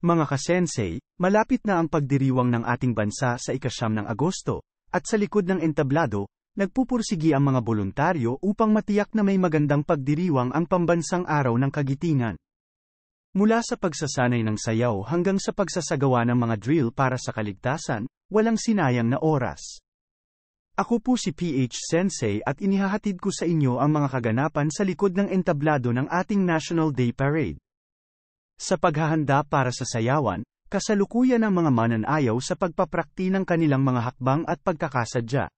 Mga kasensei, malapit na ang pagdiriwang ng ating bansa sa ikasyam ng Agosto, at sa likod ng entablado, nagpupursigi ang mga voluntaryo upang matiyak na may magandang pagdiriwang ang pambansang araw ng kagitingan. Mula sa pagsasanay ng sayaw hanggang sa pagsasagawa ng mga drill para sa kaligtasan, walang sinayang na oras. Ako po si PH Sensei at inihahatid ko sa inyo ang mga kaganapan sa likod ng entablado ng ating National Day Parade. Sa paghahanda para sa sayawan, kasalukuyan ang mga mananayaw sa pagpaprakti ng kanilang mga hakbang at pagkakasadya.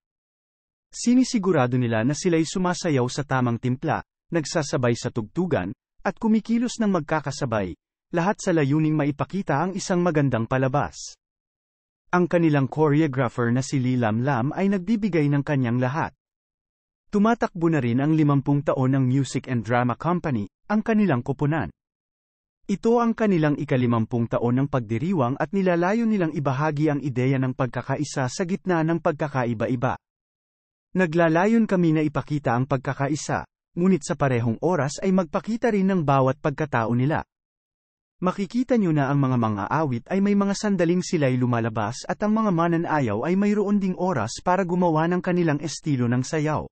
Sinisigurado nila na sila'y sumasayaw sa tamang timpla, nagsasabay sa tugtugan, at kumikilos ng magkakasabay, lahat sa layuning maipakita ang isang magandang palabas. Ang kanilang choreographer na si Lilam Lam ay nagbibigay ng kanyang lahat. Tumatakbo na rin ang limampung taon ng Music and Drama Company, ang kanilang kupunan. Ito ang kanilang ikalimampung taon ng pagdiriwang at nilalayo nilang ibahagi ang ideya ng pagkakaisa sa gitna ng pagkakaiba-iba. Naglalayon kami na ipakita ang pagkakaisa, ngunit sa parehong oras ay magpakita rin ng bawat pagkatao nila. Makikita nyo na ang mga mga awit ay may mga sandaling sila'y lumalabas at ang mga mananayaw ay mayroon ding oras para gumawa ng kanilang estilo ng sayaw.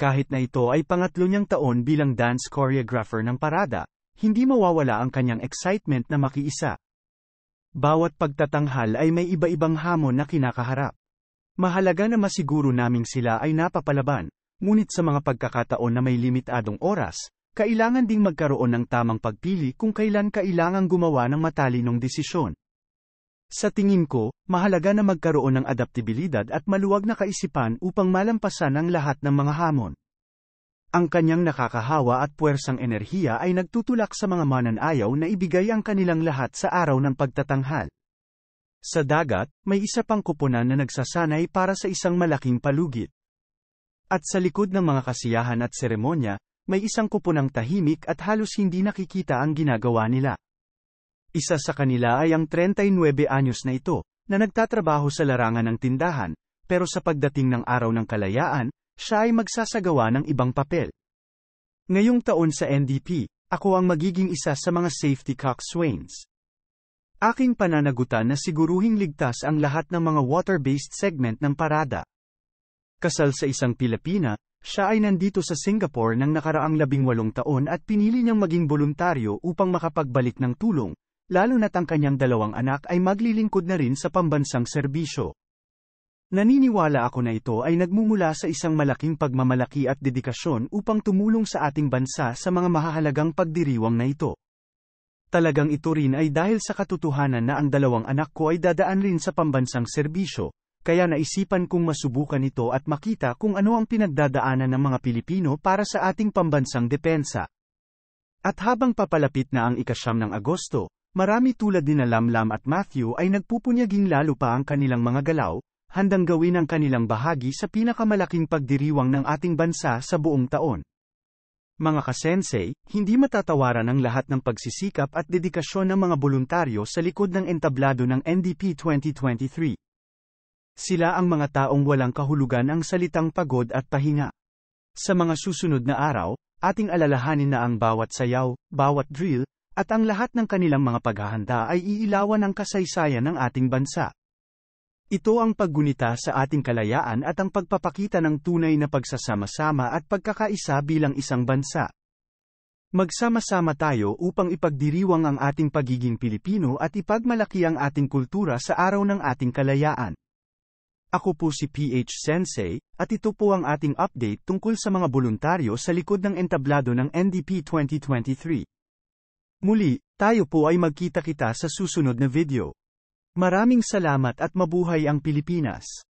Kahit na ito ay pangatlo niyang taon bilang dance choreographer ng parada, hindi mawawala ang kanyang excitement na makiisa. Bawat pagtatanghal ay may iba-ibang hamon na kinakaharap. Mahalaga na masiguro naming sila ay napapalaban, ngunit sa mga pagkakataon na may limitadong oras, kailangan ding magkaroon ng tamang pagpili kung kailan kailangang gumawa ng matalinong desisyon. Sa tingin ko, mahalaga na magkaroon ng adaptibilidad at maluwag na kaisipan upang malampasan ang lahat ng mga hamon. Ang kanyang nakakahawa at puwersang enerhiya ay nagtutulak sa mga mananayaw na ibigay ang kanilang lahat sa araw ng pagtatanghal. Sa dagat, may isa pang kuponan na nagsasanay para sa isang malaking palugit. At sa likod ng mga kasiyahan at seremonya, may isang kuponang tahimik at halos hindi nakikita ang ginagawa nila. Isa sa kanila ay ang 39 anyos na ito, na nagtatrabaho sa larangan ng tindahan, pero sa pagdating ng araw ng kalayaan, siya ay magsasagawa ng ibang papel. Ngayong taon sa NDP, ako ang magiging isa sa mga safety coxswains. Aking pananagutan na siguruhing ligtas ang lahat ng mga water-based segment ng parada. Kasal sa isang Pilipina, siya ay nandito sa Singapore ng nakaraang labing walong taon at pinili niyang maging voluntaryo upang makapagbalik ng tulong, lalo na't ang kanyang dalawang anak ay maglilingkod na rin sa pambansang serbisyo. Naniniwala ako na ito ay nagmumula sa isang malaking pagmamalaki at dedikasyon upang tumulong sa ating bansa sa mga mahahalagang pagdiriwang na ito. Talagang ito rin ay dahil sa katotohanan na ang dalawang anak ko ay dadaan rin sa pambansang serbisyo, kaya naisipan kong masubukan ito at makita kung ano ang pinagdadaanan ng mga Pilipino para sa ating pambansang depensa. At habang papalapit na ang ikasyam ng Agosto, marami tulad ni na Lamlam at Matthew ay nagpupunyaging lalo pa ang kanilang mga galaw, handang gawin ang kanilang bahagi sa pinakamalaking pagdiriwang ng ating bansa sa buong taon. Mga kasensei, hindi matatawaran ang lahat ng pagsisikap at dedikasyon ng mga voluntaryo sa likod ng entablado ng NDP 2023. Sila ang mga taong walang kahulugan ang salitang pagod at pahinga. Sa mga susunod na araw, ating alalahanin na ang bawat sayaw, bawat drill, at ang lahat ng kanilang mga paghahanda ay iilawan ang kasaysayan ng ating bansa. Ito ang paggunita sa ating kalayaan at ang pagpapakita ng tunay na pagsasama-sama at pagkakaisa bilang isang bansa. Magsama-sama tayo upang ipagdiriwang ang ating pagiging Pilipino at ipagmalaki ang ating kultura sa araw ng ating kalayaan. Ako po si PH Sensei, at ito po ang ating update tungkol sa mga voluntaryo sa likod ng entablado ng NDP 2023. Muli, tayo po ay magkita-kita sa susunod na video. Maraming salamat at mabuhay ang Pilipinas!